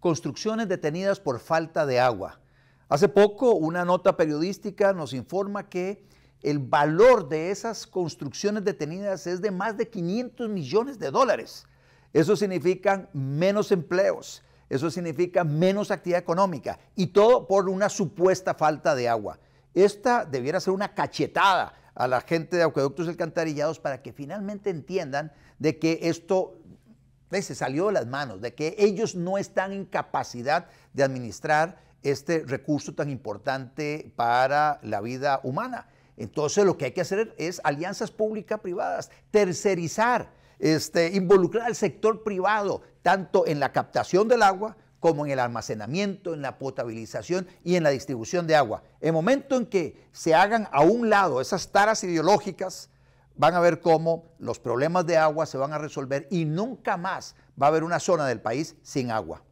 Construcciones detenidas por falta de agua. Hace poco una nota periodística nos informa que el valor de esas construcciones detenidas es de más de 500 millones de dólares. Eso significa menos empleos, eso significa menos actividad económica y todo por una supuesta falta de agua. Esta debiera ser una cachetada a la gente de Acueductos y Alcantarillados para que finalmente entiendan de que esto se salió de las manos, de que ellos no están en capacidad de administrar este recurso tan importante para la vida humana. Entonces lo que hay que hacer es alianzas públicas privadas tercerizar, este, involucrar al sector privado, tanto en la captación del agua como en el almacenamiento, en la potabilización y en la distribución de agua. En el momento en que se hagan a un lado esas taras ideológicas, van a ver cómo los problemas de agua se van a resolver y nunca más va a haber una zona del país sin agua.